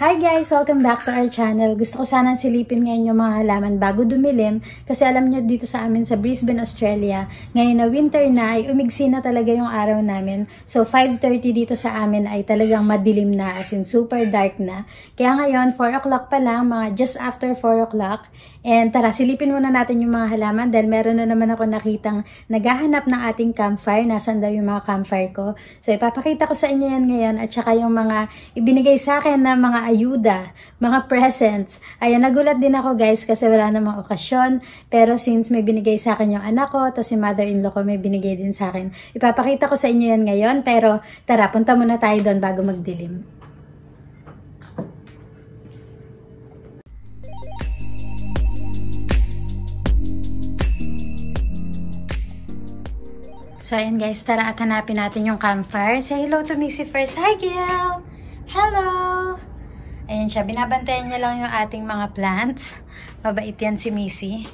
Hi guys! Welcome back to our channel. Gusto ko sanang silipin ngayon yung mga halaman bago dumilim kasi alam nyo dito sa amin sa Brisbane, Australia, ngayon na winter na ay umigsi na talaga yung araw namin. So 5.30 dito sa amin ay talagang madilim na as in super dark na. Kaya ngayon 4 o'clock pa lang, mga just after 4 o'clock, And tara, silipin muna natin yung mga halaman dahil meron na naman ako nakitang naghahanap ng ating campfire. Nasaan daw yung mga campfire ko? So ipapakita ko sa inyo yan ngayon at saka yung mga ibinigay sa akin na mga ayuda, mga presents. Ayan, nagulat din ako guys kasi wala namang okasyon. Pero since may binigay sa akin yung anak ko, tapos si mother-in-law ko may binigay din sa akin. Ipapakita ko sa inyo yan ngayon pero tara, punta muna tayo doon bago magdilim. So, ayan guys, tara at hanapin natin yung campfire. Say hello to Mixie first. Hi, Gil! Hello! Ayan siya, binabantayan niya lang yung ating mga plants. Mabait yan si Missy.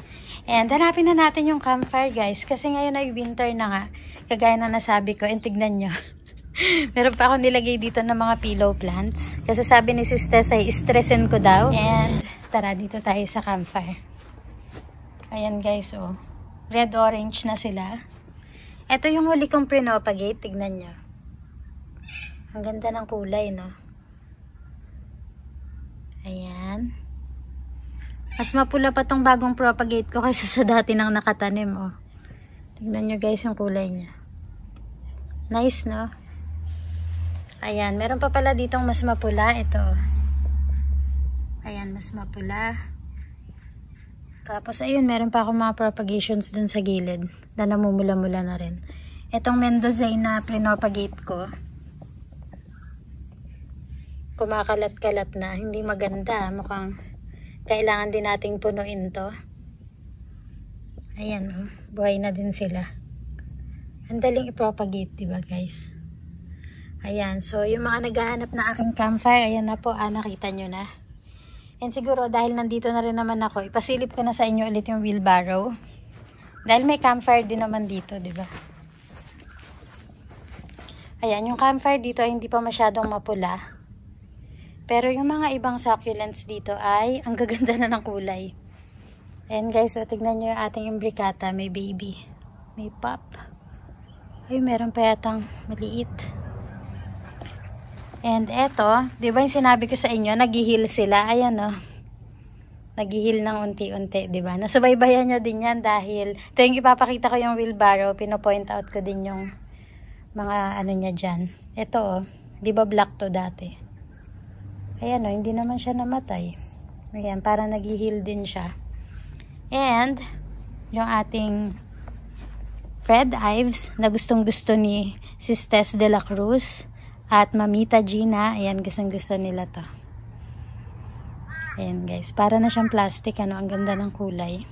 And hanapin na natin yung campfire guys. Kasi ngayon ay winter na nga. Kagaya na nasabi ko, and tignan nyo. Meron pa akong nilagay dito ng mga pillow plants. Kasi sabi ni sis Tess ay stressin ko daw. And tara, dito tayo sa campfire. Ayan guys, oh. Red-orange na sila. Ito yung huli kong prinopagate. Tignan nyo. Ang ganda ng kulay, no? Ayan. Mas mapula pa tong bagong propagate ko kaysa sa dati nang nakatanim, oh. Tignan nyo guys yung kulay niya. Nice, no? Ayan. Meron pa pala ditong mas mapula. Ito, oh. Ayan, mas mapula. Tapos, ayun, meron pa akong mga propagations dun sa gilid na namumula-mula na rin. Itong Mendozine na pinopagate ko, kumakalat-kalat na. Hindi maganda. Mukhang kailangan din nating punuin to. Ayan, oh, buhay na din sila. Ang daling i-propagate, diba guys? Ayan, so yung mga naghahanap na aking campfire, ayan na po, ah, nakita nyo na. And siguro dahil nandito na rin naman ako, ipasilip ko na sa inyo ulit yung wheelbarrow. Dahil may campfire din naman dito, 'di ba? Ayan, yung campfire dito ay hindi pa masyadong mapula. Pero yung mga ibang succulents dito ay ang gaganda na ng kulay. And guys, so tignan nyo yung ating imbricata. May baby. May pop. Ay, meron pa yatang maliit. And eto, di ba yung sinabi ko sa inyo, naghihil sila. Ayan o. Oh. Naghihil ng unti-unti, di ba? Nasubaybayan nyo din yan dahil ito yung ipapakita ko yung wheelbarrow. Pinopoint out ko din yung mga ano niya dyan. Ito o. Oh. Di ba black to dati? Ayan o, oh, hindi naman siya namatay. Ayan, para naghihil din siya. And, yung ating Fred Ives na gustong gusto ni Sistes de la Cruz at Mamita Gina. Ayan, gustong gusto nila to. Ayan guys, para na siyang plastic. Ano, ang ganda ng kulay.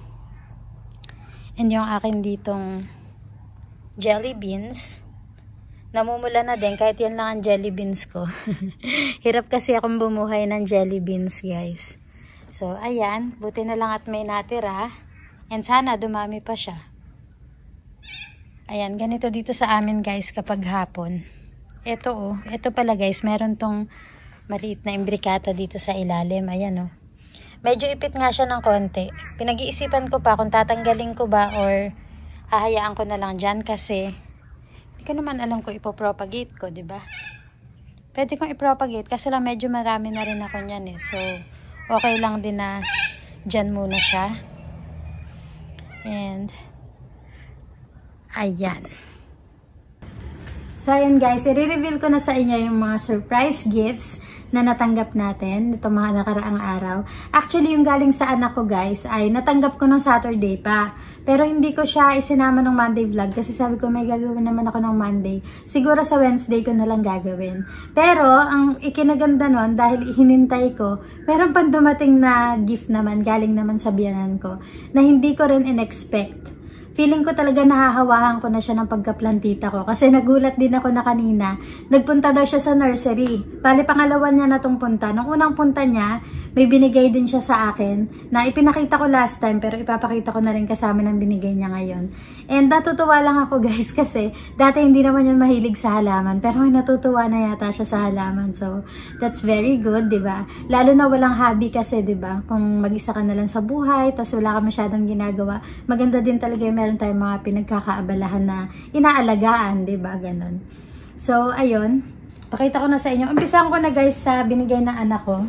And yung akin ditong jelly beans. Namumula na din, kahit yan lang ang jelly beans ko. Hirap kasi akong bumuhay ng jelly beans guys. So, ayan, buti na lang at may natira. And sana dumami pa siya. Ayan, ganito dito sa amin guys kapag hapon eto oh. Ito pala guys, meron tong maliit na imbrikata dito sa ilalim. Ayan oh. Medyo ipit nga siya ng konti. Pinag-iisipan ko pa kung tatanggalin ko ba or hahayaan ko na lang dyan kasi hindi ko naman alam ko ipopropagate ko, di ba? Pwede kong ipropagate kasi lang medyo marami na rin ako niyan eh. So, okay lang din na dyan muna siya. And, ayan. Ayan. So, ayan guys, i-reveal ko na sa inyo yung mga surprise gifts na natanggap natin nito mga nakaraang araw. Actually, yung galing sa anak ko guys, ay natanggap ko nung Saturday pa. Pero hindi ko siya isinama nung Monday vlog kasi sabi ko may gagawin naman ako nung Monday. Siguro sa Wednesday ko na lang gagawin. Pero, ang ikinaganda nun, dahil hinintay ko, meron pang dumating na gift naman, galing naman sa biyanan ko, na hindi ko rin in-expect feeling ko talaga nahahawahan ko na siya ng pagkaplantita ko. Kasi nagulat din ako na kanina, nagpunta daw siya sa nursery. Bali, pangalawa niya na tong punta. Nung unang punta niya, may binigay din siya sa akin na ipinakita ko last time pero ipapakita ko na rin kasama ng binigay niya ngayon. And natutuwa lang ako guys kasi dati hindi naman yun mahilig sa halaman pero may natutuwa na yata siya sa halaman. So, that's very good, di ba? Lalo na walang hobby kasi, di ba? Kung mag-isa ka na lang sa buhay, tapos wala ka masyadong ginagawa, maganda din talaga yung meron tayong mga pinagkakaabalahan na inaalagaan, 'di ba? Ganun. So, ayun. Pakita ko na sa inyo. Umpisahan ko na guys sa binigay ng anak ko.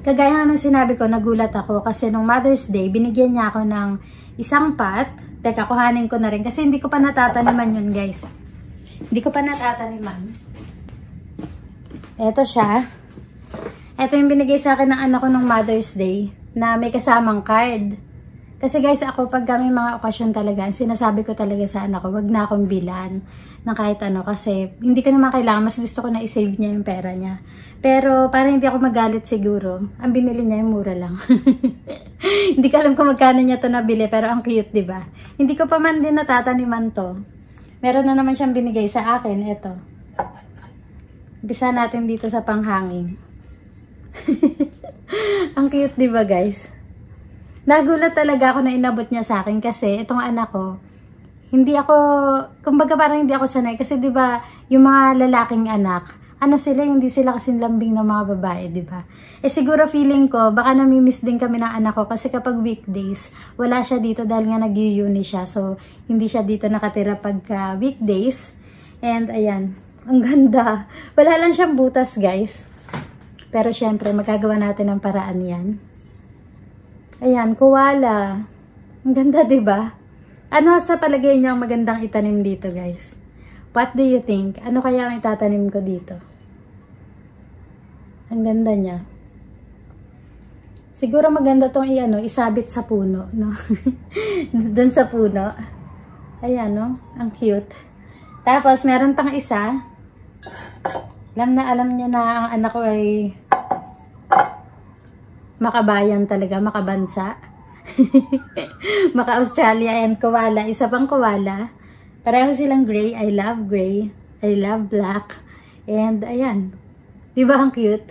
Kagaya ng sinabi ko, nagulat ako kasi nung Mother's Day, binigyan niya ako ng isang pot. Teka, kuhanin ko na rin kasi hindi ko pa natataniman yun guys. Hindi ko pa natataniman. Eto siya. Eto yung binigay sa akin ng anak ko nung Mother's Day na may kasamang card. Kasi guys, ako pag kami mga okasyon talaga, sinasabi ko talaga sa anak ko, wag na akong bilan ng kahit ano kasi hindi ko naman kailangan, mas gusto ko na i-save niya yung pera niya. Pero para hindi ako magalit siguro, ang binili niya yung mura lang. hindi ko alam kung magkano niya to nabili pero ang cute, 'di ba? Hindi ko pa man din natataniman to. Meron na naman siyang binigay sa akin, eto. Bisa natin dito sa panghangin. ang cute, 'di ba, guys? nagulat talaga ako na inabot niya sa akin kasi itong anak ko, hindi ako, kumbaga parang hindi ako sanay kasi 'di ba, yung mga lalaking anak, ano sila, hindi sila kasing lambing ng mga babae, di ba? Eh siguro feeling ko, baka nami-miss din kami ng anak ko kasi kapag weekdays, wala siya dito dahil nga nag-uni siya. So, hindi siya dito nakatira pagka weekdays. And ayan, ang ganda. Wala lang siyang butas, guys. Pero syempre, magagawa natin ng paraan yan. Ayan, koala. Ang ganda, ba? Diba? Ano sa palagay niyo ang magandang itanim dito, guys? What do you think? Ano kaya ang itatanim ko dito? Ang ganda niya. Siguro maganda tong iyan, no? isabit sa puno, no? Doon sa puno. Ayan, no? Ang cute. Tapos, meron pang isa. Alam na alam niyo na ang anak ko ay makabayan talaga, makabansa. Maka-Australia and koala. Isa pang koala. Pareho silang gray. I love gray. I love black. And ayan. Di ba ang cute?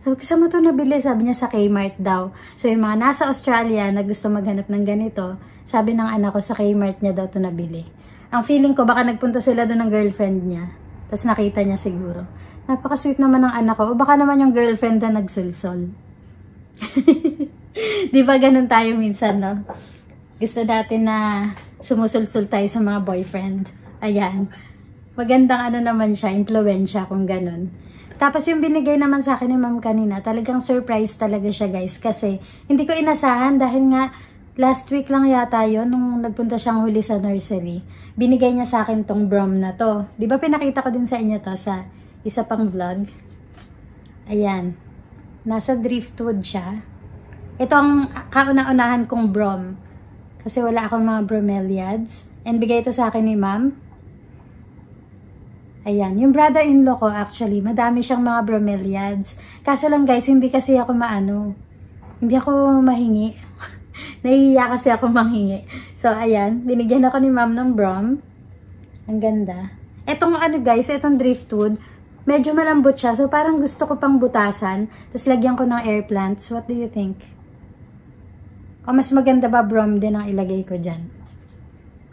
So, kasi mo to nabili? Sabi niya sa Kmart daw. So, yung mga nasa Australia na gusto maghanap ng ganito, sabi ng anak ko sa Kmart niya daw to nabili. Ang feeling ko, baka nagpunta sila doon ng girlfriend niya. Tapos nakita niya siguro. Napaka-sweet naman ng anak ko. O baka naman yung girlfriend na nagsulsol. Di ba ganun tayo minsan, no? Gusto natin na sumusulsul tayo sa mga boyfriend. Ayan. Magandang ano naman siya, impluensya kung ganun. Tapos yung binigay naman sa akin ni ma'am kanina, talagang surprise talaga siya guys. Kasi hindi ko inasahan dahil nga last week lang yata yon nung nagpunta siyang huli sa nursery. Binigay niya sa akin tong brom na to. ba diba, pinakita ko din sa inyo to sa isa pang vlog? Ayan. Nasa driftwood siya. Ito ang kauna-unahan kong brom. Kasi wala akong mga bromeliads. And bigay ito sa akin ni ma'am. Ayan. Yung brother-in-law ko actually, madami siyang mga bromeliads. Kaso lang guys, hindi kasi ako maano. Hindi ako mahingi. Nahihiya kasi ako manghingi. So, ayan. Binigyan ako ni ma'am ng brom. Ang ganda. Etong ano guys, etong driftwood, medyo malambot siya. So, parang gusto ko pang butasan. Tapos, lagyan ko ng air plants. What do you think? O, mas maganda ba brom din ang ilagay ko dyan?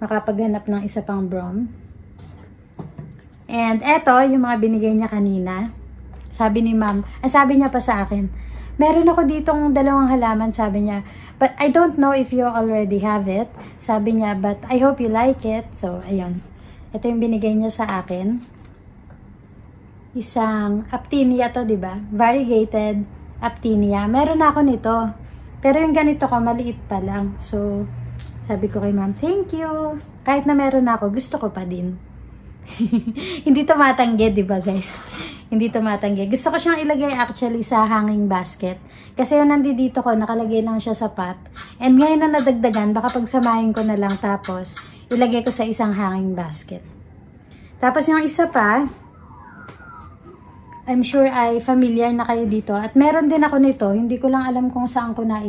Makapaghanap ng isa pang brom. And, eto, yung mga binigay niya kanina. Sabi ni ma'am, ah, sabi niya pa sa akin, meron ako ditong dalawang halaman, sabi niya, but I don't know if you already have it. Sabi niya, but I hope you like it. So, ayun. Ito yung binigay niya sa akin isang Aptinia to, di ba? Variegated Aptinia. Meron na ako nito. Pero yung ganito ko, maliit pa lang. So, sabi ko kay ma'am, thank you. Kahit na meron na ako, gusto ko pa din. Hindi to matanggi, di ba guys? Hindi to matanggi. Gusto ko siyang ilagay actually sa hanging basket. Kasi yung nandito ko, nakalagay lang siya sa pot. And ngayon na nadagdagan, baka pagsamahin ko na lang tapos ilagay ko sa isang hanging basket. Tapos yung isa pa, I'm sure ay familiar na kayo dito. At meron din ako nito. Hindi ko lang alam kung saan ko na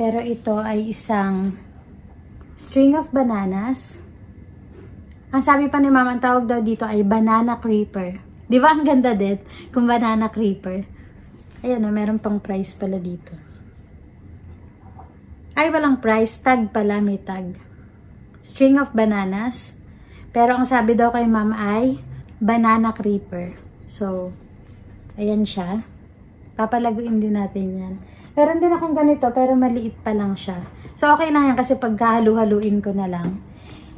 Pero ito ay isang string of bananas. Ang sabi pa ni mama, ang tawag daw dito ay banana creeper. Di ba ang ganda din? Kung banana creeper. Ayan na, meron pang price pala dito. Ay, walang price. Tag pala, may tag. String of bananas. Pero ang sabi daw kay mama ay banana creeper. So, ayan siya. Papalaguin din natin yan. Meron din akong ganito, pero maliit pa lang siya. So, okay na yan kasi pagkahalu-haluin ko na lang.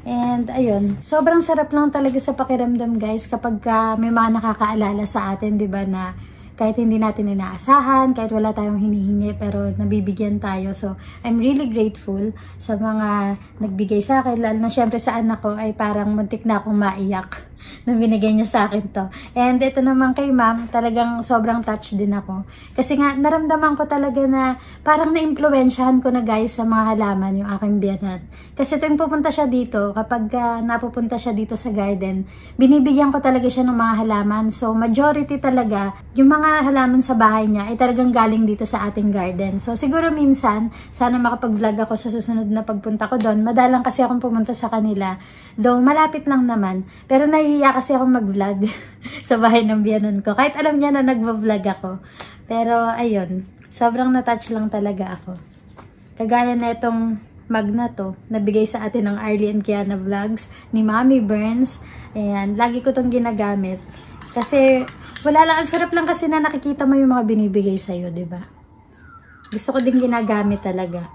And, ayun. Sobrang sarap lang talaga sa pakiramdam, guys, kapag uh, may mga nakakaalala sa atin, di ba, na kahit hindi natin inaasahan, kahit wala tayong hinihingi, pero nabibigyan tayo. So, I'm really grateful sa mga nagbigay sa akin, lalo na syempre sa anak ko ay parang muntik na akong maiyak nung binigay niya sa akin to. And ito naman kay ma'am, talagang sobrang touch din ako. Kasi nga, naramdaman ko talaga na parang na-impluensyahan ko na guys sa mga halaman yung aking biyanan. Kasi tuwing pupunta siya dito, kapag uh, napupunta siya dito sa garden, binibigyan ko talaga siya ng mga halaman. So, majority talaga, yung mga halaman sa bahay niya ay talagang galing dito sa ating garden. So, siguro minsan, sana makapag-vlog ako sa susunod na pagpunta ko doon. Madalang kasi akong pumunta sa kanila. Though, malapit lang naman. Pero nahi nahihiya kasi ako mag-vlog sa bahay ng biyanan ko. Kahit alam niya na nagva-vlog ako. Pero ayun, sobrang na-touch lang talaga ako. Kagaya na itong mag na to, nabigay sa atin ng Arlie and Kiana Vlogs ni Mommy Burns. Ayan, lagi ko tong ginagamit. Kasi wala lang, ang sarap lang kasi na nakikita mo yung mga binibigay sa'yo, ba diba? Gusto ko din ginagamit talaga.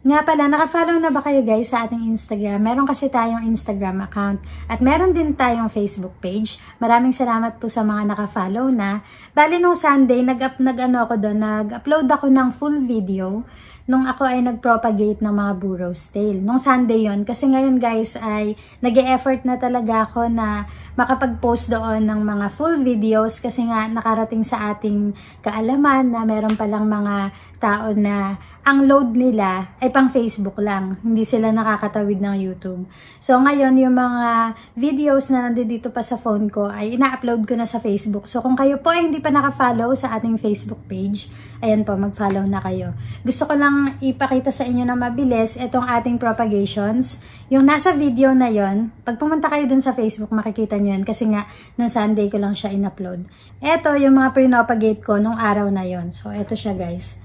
Nga pala, nakafollow na ba kayo guys sa ating Instagram? Meron kasi tayong Instagram account at meron din tayong Facebook page. Maraming salamat po sa mga nakafollow na. Bali nung Sunday, nag-up, ano ako doon, nag-upload ako ng full video nung ako ay nag-propagate ng mga burrow's tail. Nung Sunday yon kasi ngayon guys ay nag -e effort na talaga ako na makapag-post doon ng mga full videos kasi nga nakarating sa ating kaalaman na meron palang mga tao na ang load nila ay pang Facebook lang. Hindi sila nakakatawid ng YouTube. So ngayon, yung mga videos na nandito pa sa phone ko ay ina-upload ko na sa Facebook. So kung kayo po ay hindi pa nakafollow sa ating Facebook page, ayan po, mag-follow na kayo. Gusto ko lang ipakita sa inyo na mabilis itong ating propagations. Yung nasa video na yon, pag pumunta kayo dun sa Facebook, makikita nyo yan. Kasi nga, noong Sunday ko lang siya in-upload. Ito yung mga pinopagate ko nung araw na yon. So ito siya guys.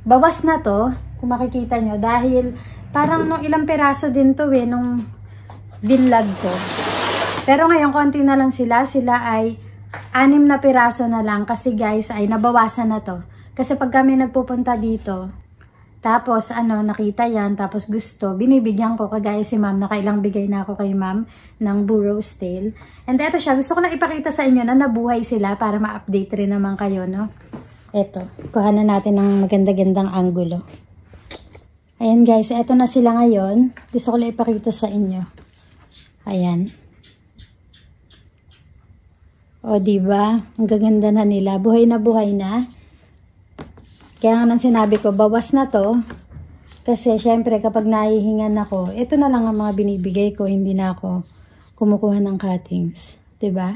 Bawas na to, kung makikita nyo, dahil parang nung ilang peraso din to eh, nung binlag ko. Pero ngayon, konti na lang sila. Sila ay anim na piraso na lang kasi guys, ay nabawasan na to. Kasi pag kami nagpupunta dito, tapos ano, nakita yan, tapos gusto, binibigyan ko kagaya si ma'am, nakailang bigay na ako kay ma'am ng burrow's tail. And eto siya, gusto ko lang ipakita sa inyo na nabuhay sila para ma-update rin naman kayo, no? Eto, kuha na natin ng maganda-gandang angulo. Ayan guys, eto na sila ngayon. Gusto ko lang ipakita sa inyo. Ayan. O, di ba? Ang gaganda na nila. Buhay na buhay na. Kaya nga nang sinabi ko, bawas na to. Kasi syempre kapag nahihingan ako, ito na lang ang mga binibigay ko. Hindi na ako kumukuha ng cuttings. ba? Diba?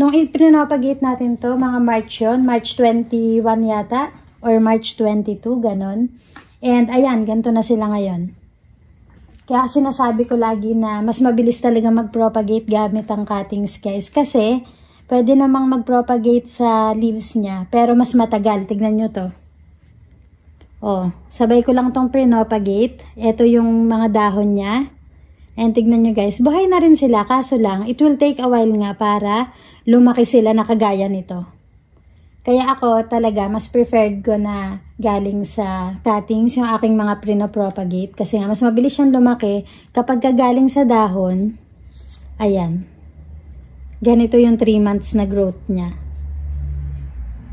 Nung ipinapagate natin to, mga March yun, March 21 yata, or March 22, ganun. And ayan, ganito na sila ngayon. Kaya sinasabi ko lagi na mas mabilis talaga mag-propagate gamit ang cuttings guys. Kasi, pwede namang mag-propagate sa leaves niya, pero mas matagal. Tignan nyo to. Oh, sabay ko lang tong pre-propagate. Ito yung mga dahon niya. And tignan nyo guys, buhay na rin sila. Kaso lang, it will take a while nga para lumaki sila na kagaya nito. Kaya ako talaga, mas preferred ko na galing sa cuttings yung aking mga prinopropagate. Kasi nga, mas mabilis siyang lumaki kapag kagaling sa dahon. Ayan. Ganito yung 3 months na growth niya.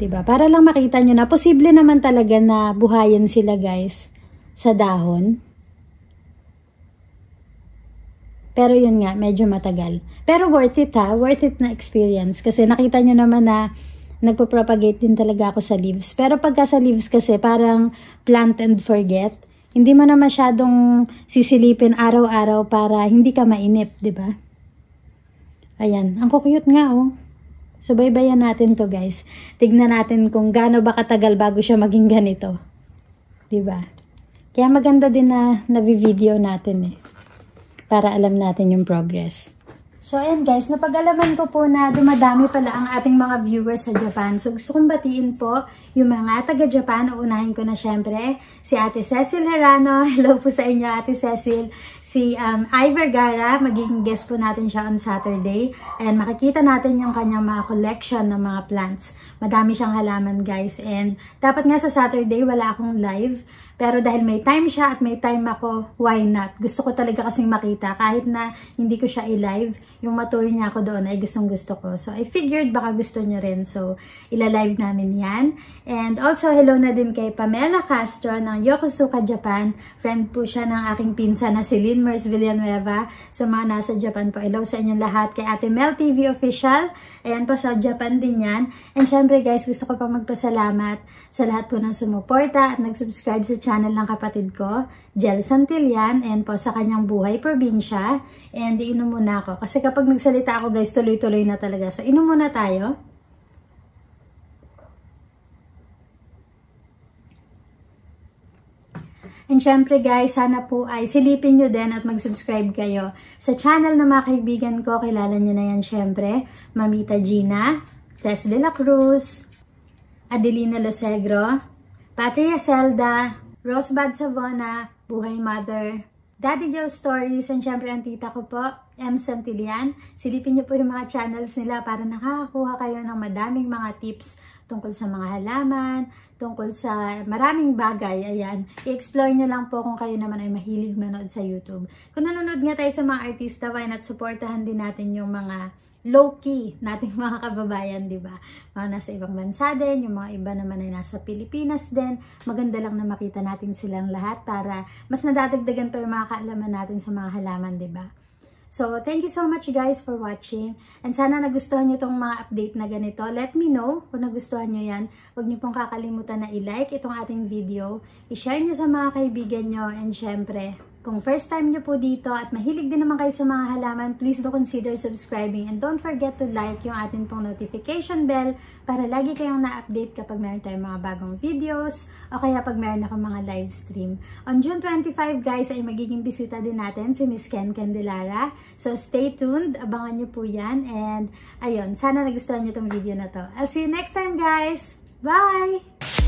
'di ba? Para lang makita niyo na posible naman talaga na buhayin sila, guys, sa dahon. Pero yun nga, medyo matagal. Pero worth it ha, worth it na experience. Kasi nakita nyo naman na nagpo-propagate din talaga ako sa leaves. Pero pagka sa leaves kasi parang plant and forget. Hindi mo na masyadong sisilipin araw-araw para hindi ka mainip, ba? Diba? Ayan, ang kukuyot nga oh. So baybayan natin to guys. Tignan natin kung gaano ba katagal bago siya maging ganito. 'Di ba? Kaya maganda din na nabi-video natin eh para alam natin yung progress. So ayan guys, napag-alaman ko po na dumadami pala ang ating mga viewers sa Japan. So gusto kong batiin po yung mga taga-Japan. Uunahin ko na syempre si Ate Cecil Herano. Hello po sa inyo Ate Cecil. Si um, I Vergara, magiging guest po natin siya on Saturday. And makikita natin yung kanyang mga collection ng mga plants. Madami siyang halaman guys. And dapat nga sa Saturday wala akong live. Pero dahil may time siya at may time ako, why not? Gusto ko talaga kasing makita. Kahit na hindi ko siya i-live, yung matuloy niya ako doon ay gustong gusto ko. So I figured baka gusto niyo rin. So ila-live namin yan. And also hello na din kay Pamela Castro ng Yokosuka, Japan. Friend po siya ng aking pinsa na si Lynn Mers Villanueva. Sa so, mga nasa Japan po, hello sa inyong lahat. Kay Ate Mel TV Official. Ayan po sa Japan din yan. And syempre guys, gusto ko pa magpasalamat sa lahat po ng sumuporta at nag-subscribe sa channel channel ng kapatid ko, Jel Santillan, and po sa kanyang buhay probinsya. And iinom muna ako. Kasi kapag nagsalita ako guys, tuloy-tuloy na talaga. So inom muna tayo. And syempre guys, sana po ay silipin nyo din at mag-subscribe kayo sa channel na mga kaibigan ko. Kilala nyo na yan syempre. Mamita Gina, Tess de la Cruz, Adelina Losegro, Patria Selda, Rosebud Savona, Buhay Mother, Daddy Joe Stories, and syempre ang tita ko po, M. Santillan. Silipin niyo po yung mga channels nila para nakakakuha kayo ng madaming mga tips tungkol sa mga halaman, tungkol sa maraming bagay, ayan. I-explore niyo lang po kung kayo naman ay mahilig manood sa YouTube. Kung nanonood nga tayo sa mga artista, why not supportahan din natin yung mga low-key nating mga kababayan, di ba? Mga nasa ibang bansa din, yung mga iba naman ay nasa Pilipinas din. Maganda lang na makita natin silang lahat para mas nadadagdagan pa yung mga kaalaman natin sa mga halaman, di ba? So, thank you so much guys for watching. And sana nagustuhan nyo itong mga update na ganito. Let me know kung nagustuhan nyo yan. Huwag nyo pong kakalimutan na i-like itong ating video. I-share nyo sa mga kaibigan nyo. And syempre, kung first time nyo po dito at mahilig din naman kayo sa mga halaman, please do consider subscribing and don't forget to like yung atin pong notification bell para lagi kayong na-update kapag meron tayong mga bagong videos o kaya pag meron akong mga live stream. On June 25 guys ay magiging bisita din natin si Miss Ken Candelara. So stay tuned, abangan nyo po yan and ayun, sana nagustuhan nyo itong video na to. I'll see you next time guys! Bye!